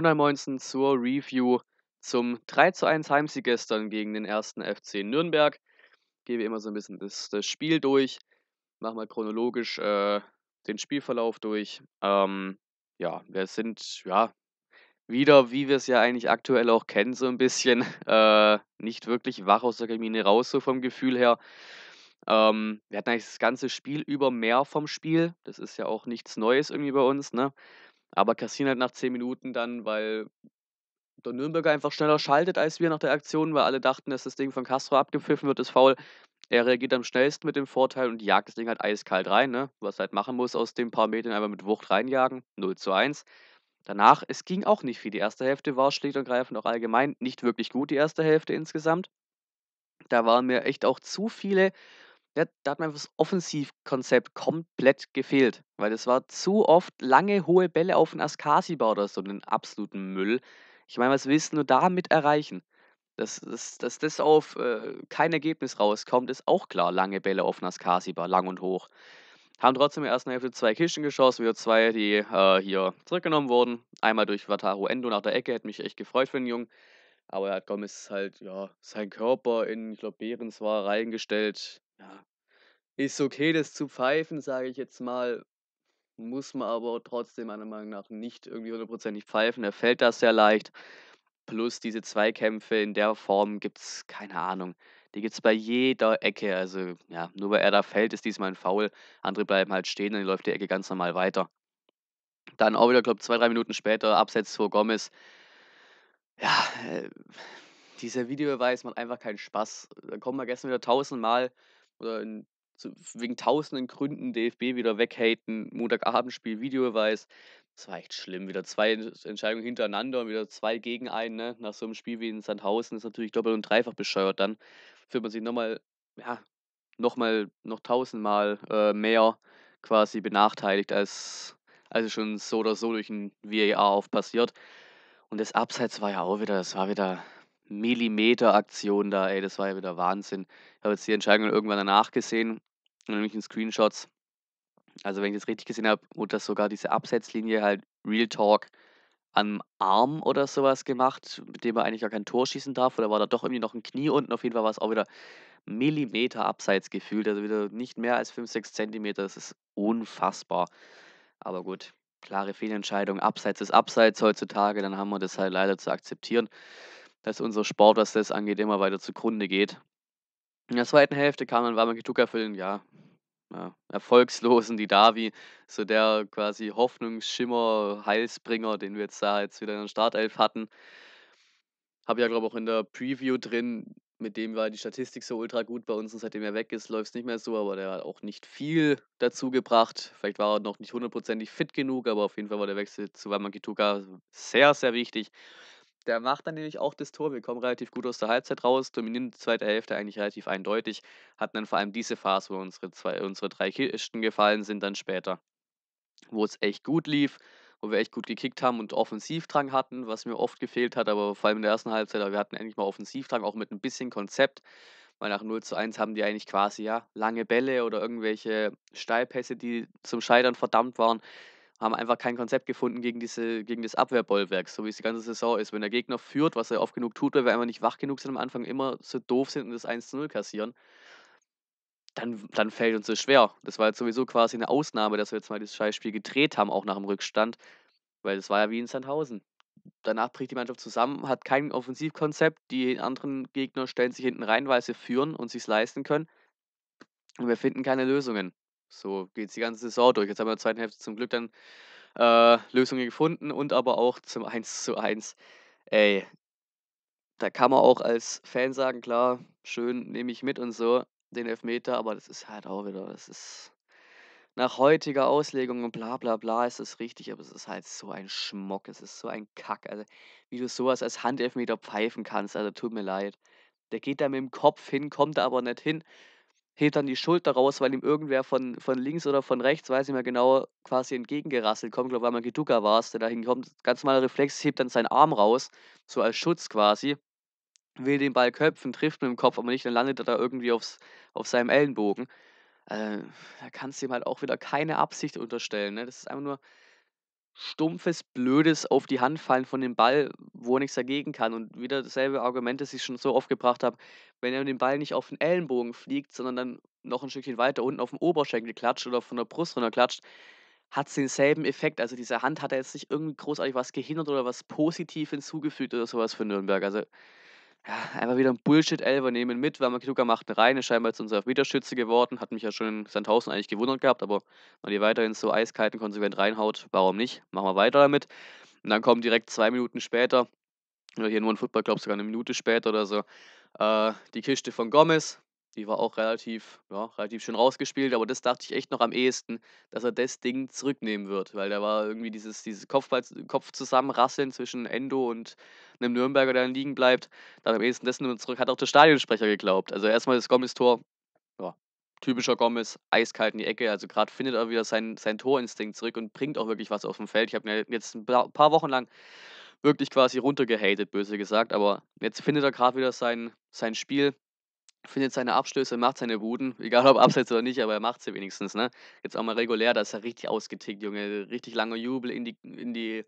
Und ansonsten zur Review zum 3 zu 1 Heimsieg gestern gegen den ersten FC Nürnberg. Gehe wie immer so ein bisschen das, das Spiel durch, mache mal chronologisch äh, den Spielverlauf durch. Ähm, ja, wir sind ja wieder, wie wir es ja eigentlich aktuell auch kennen, so ein bisschen äh, nicht wirklich wach aus der Kabine raus, so vom Gefühl her. Ähm, wir hatten eigentlich das ganze Spiel über mehr vom Spiel. Das ist ja auch nichts Neues irgendwie bei uns, ne? Aber kassieren halt nach 10 Minuten dann, weil der Nürnberger einfach schneller schaltet als wir nach der Aktion, weil alle dachten, dass das Ding von Castro abgepfiffen wird, ist faul. Er reagiert am schnellsten mit dem Vorteil und jagt das Ding halt eiskalt rein, ne? was er halt machen muss aus den paar Metern, einfach mit Wucht reinjagen. 0 zu 1. Danach, es ging auch nicht viel. Die erste Hälfte war schlicht und greifend auch allgemein nicht wirklich gut, die erste Hälfte insgesamt. Da waren mir echt auch zu viele da, hat mir das Offensivkonzept komplett gefehlt, weil es war zu oft lange hohe Bälle auf den Askasi-Bau oder so einen absoluten Müll. Ich meine, was willst du nur damit erreichen? Dass, dass, dass das auf äh, kein Ergebnis rauskommt, ist auch klar. Lange Bälle auf den Askasi-Bau, lang und hoch. Haben trotzdem in der ersten Hälfte zwei Kisten geschossen, wir zwei, die äh, hier zurückgenommen wurden. Einmal durch Wataru Endo nach der Ecke, hätte mich echt gefreut für den Jungen. Aber er hat Gomez halt, ja, sein Körper in, ich glaube, Behrens war reingestellt ja, ist okay, das zu pfeifen, sage ich jetzt mal. Muss man aber trotzdem meiner Meinung nach nicht irgendwie hundertprozentig pfeifen. Er fällt das sehr leicht. Plus diese Zweikämpfe in der Form gibt es, keine Ahnung. Die gibt es bei jeder Ecke. Also ja, nur weil er da fällt, ist diesmal ein Foul. Andere bleiben halt stehen, dann läuft die Ecke ganz normal weiter. Dann auch wieder, glaube ich, zwei, drei Minuten später, Absatz vor Gomez. Ja, äh, dieser Videobeweis macht einfach keinen Spaß. Da kommen wir gestern wieder tausendmal oder in, zu, wegen tausenden Gründen DFB wieder weghaten, Montagabendspiel, Videobeweis. Das war echt schlimm. Wieder zwei Entscheidungen hintereinander und wieder zwei gegen einen. Ne? Nach so einem Spiel wie in Sandhausen ist natürlich doppelt und dreifach bescheuert dann. Fühlt man sich nochmal, ja, nochmal, noch tausendmal äh, mehr quasi benachteiligt, als, als es schon so oder so durch ein VAR auf passiert. Und das Abseits war ja auch wieder, das war wieder, Millimeter-Aktion da, ey, das war ja wieder Wahnsinn. Ich habe jetzt die Entscheidung irgendwann danach gesehen, nämlich in Screenshots. Also, wenn ich das richtig gesehen habe, wurde das sogar diese Absetzlinie halt Real Talk am Arm oder sowas gemacht, mit dem er eigentlich gar kein Tor schießen darf, oder war da doch irgendwie noch ein Knie unten? Auf jeden Fall war es auch wieder Millimeter abseits gefühlt, also wieder nicht mehr als 5, 6 Zentimeter, das ist unfassbar. Aber gut, klare Fehlentscheidung, abseits ist abseits heutzutage, dann haben wir das halt leider zu akzeptieren dass unser Sport, was das angeht, immer weiter zugrunde geht. In der zweiten Hälfte kam dann Wamakituka für den, ja, ja, erfolgslosen Didavi, so der quasi Hoffnungsschimmer, Heilsbringer, den wir jetzt da jetzt wieder in der Startelf hatten. Habe ich ja, glaube ich, auch in der Preview drin, mit dem war die Statistik so ultra gut bei uns und seitdem er weg ist, läuft es nicht mehr so, aber der hat auch nicht viel dazu gebracht. Vielleicht war er noch nicht hundertprozentig fit genug, aber auf jeden Fall war der Wechsel zu Wamakituka sehr, sehr wichtig. Der macht dann nämlich auch das Tor. Wir kommen relativ gut aus der Halbzeit raus, dominieren die zweite Hälfte eigentlich relativ eindeutig. Hatten dann vor allem diese Phase, wo unsere, zwei, unsere drei Kisten gefallen sind, dann später. Wo es echt gut lief, wo wir echt gut gekickt haben und Offensivdrang hatten, was mir oft gefehlt hat, aber vor allem in der ersten Halbzeit, aber wir hatten endlich mal Offensivdrang, auch mit ein bisschen Konzept. Weil nach 0 zu 1 haben die eigentlich quasi ja lange Bälle oder irgendwelche Steilpässe, die zum Scheitern verdammt waren haben einfach kein Konzept gefunden gegen, diese, gegen das Abwehrbollwerk, so wie es die ganze Saison ist. Wenn der Gegner führt, was er oft genug tut, weil wir einfach nicht wach genug sind am Anfang, immer so doof sind und das 1-0 kassieren, dann, dann fällt uns das schwer. Das war jetzt sowieso quasi eine Ausnahme, dass wir jetzt mal das Scheißspiel gedreht haben, auch nach dem Rückstand, weil das war ja wie in Sandhausen. Danach bricht die Mannschaft zusammen, hat kein Offensivkonzept, die anderen Gegner stellen sich hinten rein, weil sie führen und sich leisten können. Und wir finden keine Lösungen. So geht es die ganze Saison durch. Jetzt haben wir in der zweiten Hälfte zum Glück dann äh, Lösungen gefunden und aber auch zum 1 zu 1. Ey, da kann man auch als Fan sagen, klar, schön nehme ich mit und so den Elfmeter, aber das ist halt auch wieder, das ist nach heutiger Auslegung und bla bla bla ist das richtig, aber es ist halt so ein Schmock, es ist so ein Kack. Also, wie du sowas als Handelfmeter pfeifen kannst, also tut mir leid. Der geht da mit dem Kopf hin, kommt da aber nicht hin hebt dann die Schulter raus, weil ihm irgendwer von, von links oder von rechts, weiß ich mehr genau, quasi entgegengerasselt kommt. Ich glaube, weil man Kiduka war es, der da hinkommt. Ganz normaler Reflex, hebt dann seinen Arm raus, so als Schutz quasi. Will den Ball köpfen, trifft mit dem Kopf, aber nicht, dann landet er da irgendwie aufs, auf seinem Ellenbogen. Äh, da kannst du ihm halt auch wieder keine Absicht unterstellen. Ne? Das ist einfach nur stumpfes, blödes auf die Hand fallen von dem Ball, wo er nichts dagegen kann. Und wieder dasselbe Argument, das ich schon so oft gebracht habe. Wenn er den Ball nicht auf den Ellenbogen fliegt, sondern dann noch ein Stückchen weiter unten auf dem Oberschenkel klatscht oder von der Brust runter klatscht, hat es denselben Effekt. Also diese Hand hat er jetzt nicht irgendwie großartig was gehindert oder was positiv hinzugefügt oder sowas für Nürnberg. Also ja, einfach wieder ein bullshit elver nehmen mit, weil man genug gemacht rein, ist scheinbar zu unserer Meterschütze geworden, hat mich ja schon in Sandhausen eigentlich gewundert gehabt, aber wenn die weiterhin so eiskalten konsequent reinhaut, warum nicht? Machen wir weiter damit. Und dann kommen direkt zwei Minuten später, oder hier nur ein Football, glaube sogar eine Minute später oder so, äh, die Kiste von Gomez, die war auch relativ, ja, relativ schön rausgespielt, aber das dachte ich echt noch am ehesten, dass er das Ding zurücknehmen wird, weil da war irgendwie dieses, dieses Kopfball, Kopf zusammenrasseln zwischen Endo und einem Nürnberger, der dann liegen bleibt. Dann am ehesten dessen zurück hat auch der Stadionsprecher geglaubt. Also erstmal das gommes tor ja, typischer Gommes, eiskalt in die Ecke. Also gerade findet er wieder seinen sein Torinstinkt zurück und bringt auch wirklich was auf dem Feld. Ich habe ihn jetzt ein paar Wochen lang wirklich quasi runtergehatet, böse gesagt, aber jetzt findet er gerade wieder sein, sein Spiel findet seine Abstöße, macht seine Buden, egal ob abseits oder nicht, aber er macht sie wenigstens, ne? Jetzt auch mal regulär, da ist er richtig ausgetickt, Junge. Richtig langer Jubel in die, in die,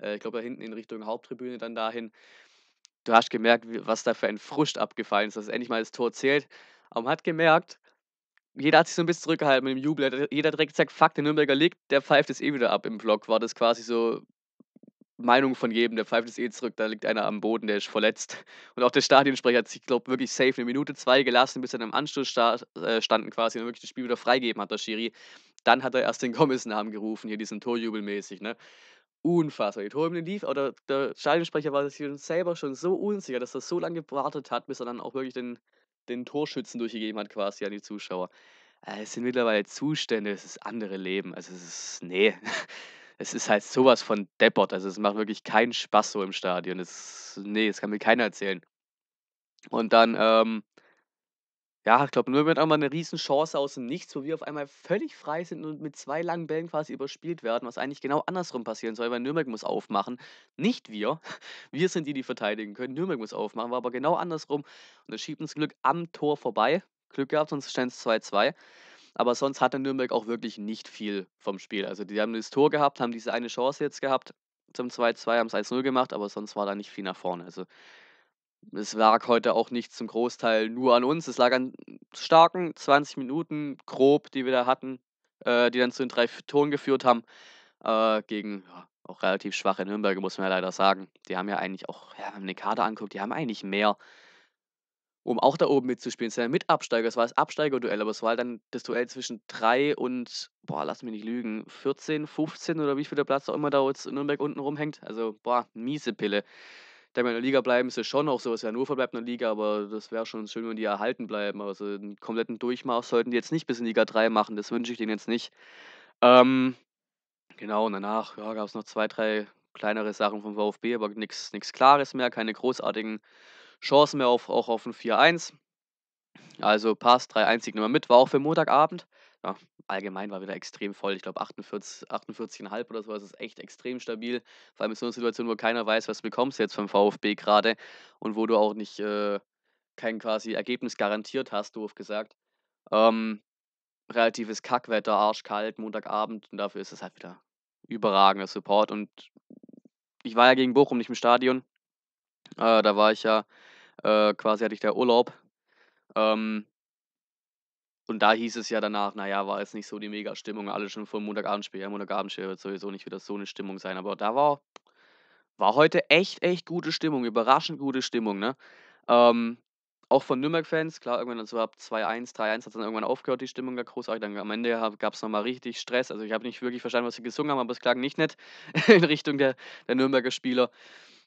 äh, ich glaube da hinten in Richtung Haupttribüne dann dahin. Du hast gemerkt, was da für ein Frust abgefallen ist, dass endlich mal das Tor zählt. Aber man hat gemerkt, jeder hat sich so ein bisschen zurückgehalten mit dem Jubel. Jeder hat direkt gesagt, fuck, der Nürnberger liegt, der pfeift es eh wieder ab im Block. War das quasi so Meinung von jedem, der pfeift es eh zurück, da liegt einer am Boden, der ist verletzt. Und auch der Stadionsprecher hat sich, glaube ich, wirklich safe eine Minute, zwei gelassen, bis er im Anschluss äh, standen quasi und wirklich das Spiel wieder freigeben hat, der Schiri. Dann hat er erst den Gomez-Namen gerufen, hier diesen Torjubelmäßig, ne? Unfassbar. Die Torjubel lief, aber der, Stadionsprecher war sich selber schon so unsicher, dass er so lange gewartet hat, bis er dann auch wirklich den, den Torschützen durchgegeben hat, quasi an die Zuschauer. Äh, es sind mittlerweile Zustände, es ist andere Leben. Also es ist, nee. es ist halt sowas von deppert. Also es macht wirklich keinen Spaß so im Stadion. Es, nee, das kann mir keiner erzählen. Und dann, ähm, ja, ich glaube, nur wird einmal eine Riesenchance aus dem Nichts, wo wir auf einmal völlig frei sind und mit zwei langen Bällen quasi überspielt werden, was eigentlich genau andersrum passieren soll, weil Nürnberg muss aufmachen. Nicht wir. Wir sind die, die verteidigen können. Nürnberg muss aufmachen, war aber genau andersrum. Und das schiebt uns Glück am Tor vorbei. Glück gehabt, sonst stand es 2-2. Aber sonst hatte Nürnberg auch wirklich nicht viel vom Spiel. Also die haben das Tor gehabt, haben diese eine Chance jetzt gehabt zum 2-2, haben es 1-0 gemacht, aber sonst war da nicht viel nach vorne. Also es lag heute auch nicht zum Großteil nur an uns. Es lag an starken 20 Minuten, grob, die wir da hatten, äh, die dann zu den drei Toren geführt haben. Äh, gegen ja, auch relativ schwache Nürnberger, muss man ja leider sagen. Die haben ja eigentlich auch, ja, wenn man den Kader anguckt, die haben eigentlich mehr um auch da oben mitzuspielen. Es war ja mit Absteiger, es war das Absteigerduell, aber es war halt dann das Duell zwischen 3 und, boah, lass mich nicht lügen, 14, 15 oder wie viel der Platz auch immer da jetzt in Nürnberg unten rumhängt. Also, boah, miese Pille. Da wir in der Liga bleiben, ist es schon auch so, es wäre nur verbleibt in der Liga, aber das wäre schon schön, wenn die erhalten bleiben. Also einen kompletten Durchmarsch sollten die jetzt nicht bis in Liga 3 machen, das wünsche ich denen jetzt nicht. Ähm, genau, und danach ja, gab es noch zwei, drei kleinere Sachen vom VfB, aber nichts Klares mehr, keine großartigen Chancen mehr auf, auch auf ein 4-1. Also passt, 3-1 nehmen wir mit, war auch für Montagabend. Ja, allgemein war wieder extrem voll. Ich glaube 48, 48,5 oder so. Das ist echt extrem stabil. Vor allem in so einer Situation, wo keiner weiß, was bekommst du jetzt vom VfB gerade und wo du auch nicht äh, kein quasi Ergebnis garantiert hast, doof gesagt. Ähm, relatives Kackwetter, arschkalt, Montagabend und dafür ist es halt wieder überragender Support. Und ich war ja gegen Bochum nicht im Stadion. Äh, da war ich ja äh, quasi hatte ich da Urlaub. Ähm, und da hieß es ja danach, naja, war jetzt nicht so die Mega-Stimmung, alle schon vor Montagabendspiel. Ja, Montagabendspiel wird sowieso nicht wieder so eine Stimmung sein. Aber da war, war heute echt, echt gute Stimmung, überraschend gute Stimmung, ne? Ähm, auch von Nürnberg-Fans, klar, irgendwann so ab 2-1, 3-1 hat dann irgendwann aufgehört, die Stimmung da großartig. Dann am Ende gab es nochmal richtig Stress. Also ich habe nicht wirklich verstanden, was sie gesungen haben, aber es klang nicht nett in Richtung der, der Nürnberger Spieler.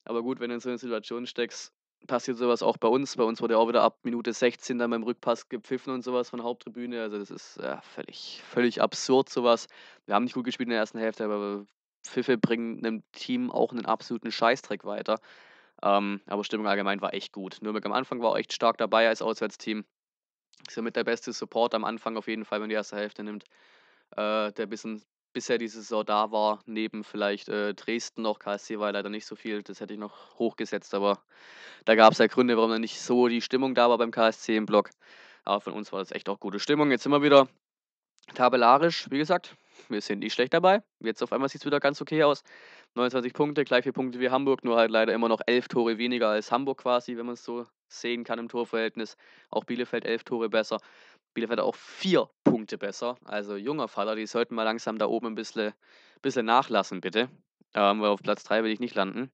Aber gut, wenn du in so einer Situation steckst, passiert sowas auch bei uns. Bei uns wurde auch wieder ab Minute 16 dann beim Rückpass gepfiffen und sowas von der Haupttribüne. Also das ist ja, völlig, völlig absurd sowas. Wir haben nicht gut gespielt in der ersten Hälfte, aber Pfiffe bringen einem Team auch einen absoluten Scheißdreck weiter. Ähm, aber Stimmung allgemein war echt gut. Nürnberg am Anfang war echt stark dabei als Auswärtsteam. Ist ja mit der beste Support am Anfang auf jeden Fall, wenn man die erste Hälfte nimmt, äh, der ein bisschen bisher die Saison da war, neben vielleicht äh, Dresden noch, KSC war leider nicht so viel, das hätte ich noch hochgesetzt, aber da gab es ja Gründe, warum dann nicht so die Stimmung da war beim KSC im Block. Aber von uns war das echt auch gute Stimmung. Jetzt sind wir wieder tabellarisch, wie gesagt, wir sind nicht schlecht dabei. Jetzt auf einmal sieht es wieder ganz okay aus. 29 Punkte, gleich viele Punkte wie Hamburg, nur halt leider immer noch 11 Tore weniger als Hamburg quasi, wenn man es so sehen kann im Torverhältnis. Auch Bielefeld 11 Tore besser. Bielefeld auch vier Punkte besser. Also junger Vater, die sollten mal langsam da oben ein bisschen, bisschen nachlassen, bitte. Ähm, weil auf Platz 3 will ich nicht landen.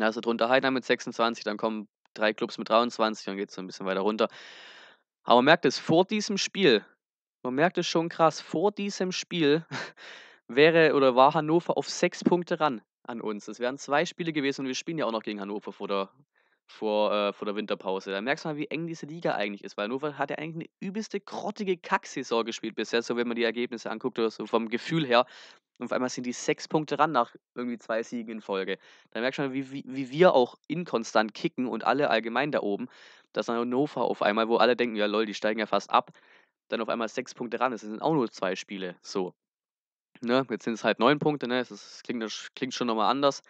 Also drunter Heidner mit 26, dann kommen drei Clubs mit 23, dann geht es so ein bisschen weiter runter. Aber man merkt es, vor diesem Spiel, man merkt es schon krass, vor diesem Spiel wäre oder war Hannover auf sechs Punkte ran an uns. Es wären zwei Spiele gewesen und wir spielen ja auch noch gegen Hannover vor der, vor, äh, vor der Winterpause. Da merkst du mal, wie eng diese Liga eigentlich ist, weil Hannover hat ja eigentlich eine übelste, grottige Kacksaison gespielt bisher, so wenn man die Ergebnisse anguckt oder so vom Gefühl her. Und auf einmal sind die sechs Punkte ran nach irgendwie zwei Siegen in Folge. Da merkst du mal, wie, wie, wie wir auch inkonstant kicken und alle allgemein da oben, dass Hannover auf einmal, wo alle denken, ja lol, die steigen ja fast ab, dann auf einmal sechs Punkte ran ist. Das sind auch nur zwei Spiele, so. Ne? Jetzt sind es halt neun Punkte, ne? Das, ist, das klingt, das klingt schon nochmal anders.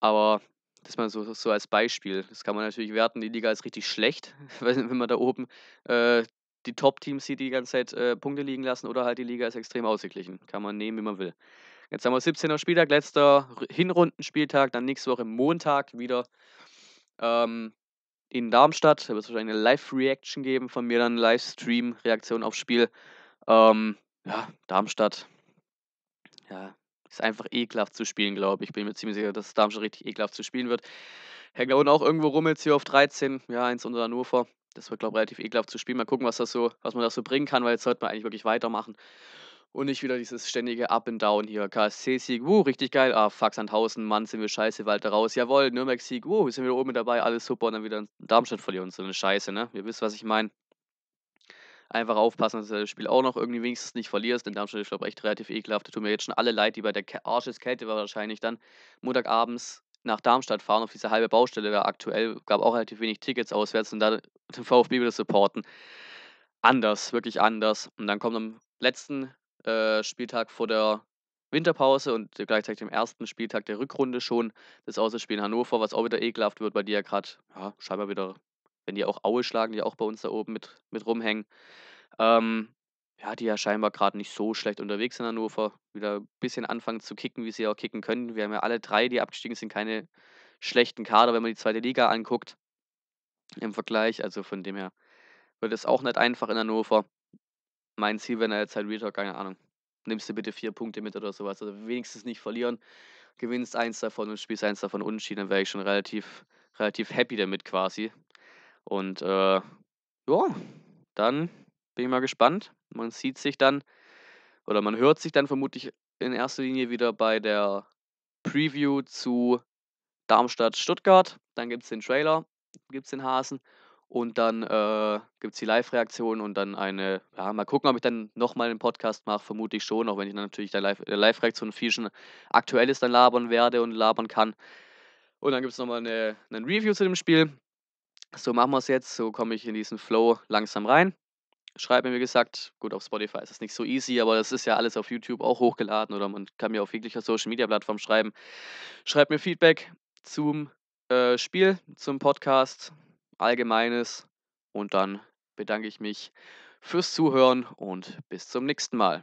Aber das mal so, so als Beispiel. Das kann man natürlich werten, die Liga ist richtig schlecht, wenn man da oben äh, die Top-Teams sieht, die die ganze Zeit äh, Punkte liegen lassen oder halt die Liga ist extrem ausgeglichen. Kann man nehmen, wie man will. Jetzt haben wir 17er Spieltag, letzter Hinrundenspieltag, dann nächste Woche Montag wieder ähm, in Darmstadt. Da wird es wahrscheinlich eine Live-Reaction geben von mir, dann Livestream-Reaktion aufs Spiel. Ähm, ja, Darmstadt. Ja, ist einfach ekelhaft zu spielen, glaube ich. bin mir ziemlich sicher, dass Darmstadt richtig ekelhaft zu spielen wird. Herr Gaun auch irgendwo rummelt hier auf 13. Ja, eins unter Hannover. Das wird, glaube ich, relativ ekelhaft zu spielen. Mal gucken, was, das so, was man da so bringen kann, weil jetzt sollte man eigentlich wirklich weitermachen. Und nicht wieder dieses ständige Up and Down hier. KSC-Sieg, wuh, richtig geil. Ah, fuck, Sandhausen, Mann, sind wir scheiße, Walter raus. Jawohl, Nürnberg-Sieg, wuh, sind wir oben mit dabei, alles super. Und dann wieder in Darmstadt verlieren, so eine Scheiße, ne? Ihr wisst, was ich meine einfach aufpassen, dass du das Spiel auch noch irgendwie wenigstens nicht verlierst. Denn Darmstadt ist, glaube ich, echt relativ ekelhaft. Da tun mir jetzt schon alle leid, die bei der Arscheskälte war wahrscheinlich dann Montagabends nach Darmstadt fahren, auf diese halbe Baustelle da aktuell. Gab auch relativ wenig Tickets auswärts und da den VfB wieder supporten. Anders, wirklich anders. Und dann kommt am letzten äh, Spieltag vor der Winterpause und gleichzeitig dem ersten Spieltag der Rückrunde schon das Auswärtsspiel in Hannover, was auch wieder ekelhaft wird, bei dir ja gerade ja, scheinbar wieder wenn die auch Aue schlagen, die auch bei uns da oben mit, mit rumhängen. Ähm, ja, die ja scheinbar gerade nicht so schlecht unterwegs in Hannover, wieder ein bisschen anfangen zu kicken, wie sie auch kicken können. Wir haben ja alle drei, die abgestiegen sind, keine schlechten Kader, wenn man die zweite Liga anguckt im Vergleich. Also von dem her wird es auch nicht einfach in Hannover. Mein Ziel wäre jetzt halt Retalk, keine Ahnung. Nimmst du bitte vier Punkte mit oder sowas. Also wenigstens nicht verlieren. Gewinnst eins davon und spielst eins davon unentschieden, dann wäre ich schon relativ, relativ happy damit quasi. Und äh, ja, dann bin ich mal gespannt. Man sieht sich dann oder man hört sich dann vermutlich in erster Linie wieder bei der Preview zu Darmstadt-Stuttgart. Dann gibt es den Trailer, gibt es den Hasen und dann äh, gibt es die Live-Reaktion und dann eine, ja, mal gucken, ob ich dann nochmal einen Podcast mache, vermutlich schon, auch wenn ich dann natürlich der Live-Reaktion Live viel schon Aktuelles dann labern werde und labern kann. Und dann gibt es nochmal eine, eine Review zu dem Spiel so machen wir es jetzt, so komme ich in diesen Flow langsam rein. Schreibe mir, wie gesagt, gut, auf Spotify ist es nicht so easy, aber das ist ja alles auf YouTube auch hochgeladen oder man kann mir auf jeglicher Social Media Plattform schreiben. Schreibt mir Feedback zum äh, Spiel, zum Podcast, Allgemeines und dann bedanke ich mich fürs Zuhören und bis zum nächsten Mal.